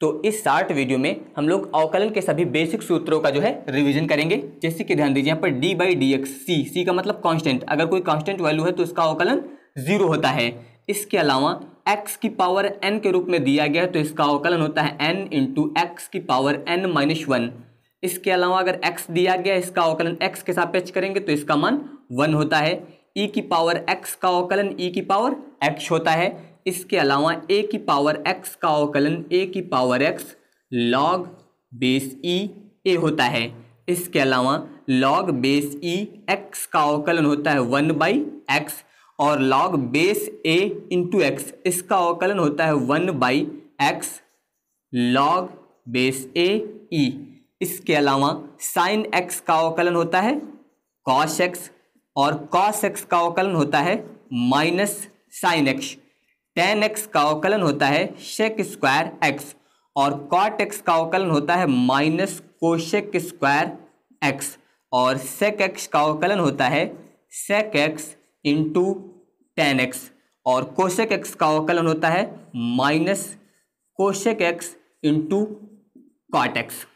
तो इस short video में हम लोग अवकलन के सभी बेसिक सूत्रों का जो है रिवीजन करेंगे जैसे कि ध्यान दीजिए यहाँ पर D by D X C C का मतलब कांस्टेंट अगर कोई कांस्टेंट वैल्यू है तो इसका अवकलन जीरो होता है इसके अलावा एक्स की पावर एन के रूप में दिया गया तो इसका अवकलन होता है एन इंटू एक्स की पावर एन माइनस वन इसके अलावा अगर एक्स दिया गया इसका अवकलन एक्स के सापेक्ष करेंगे तो इसका मान वन होता है e की पावर एक्स का अवकलन e की पावर एक्स होता है इसके अलावा ए की पावर एक्स का अवकलन ए की power X log base E A होता है इसके अलावा लॉग बेस ई एक्स का अवकलन होता है वन बाई एक्स और log base A into X इसका अवकलन होता है one by X log base A E इसके अलावा साइन एक्स का अवकलन होता है कॉश एक्स और कॉश एक्स का अवकलन होता है minus sine X tan X का अवकलन होता है शेक स्क्वायर एक्स और कॉट एक्स का अवकलन होता है माइनस कोशेक स्क्वायर एक्स और सेक एक्स का अवकलन होता है sec X into tan X और कोशेक एक्स का अवकलन होता है minus cosec X into cot x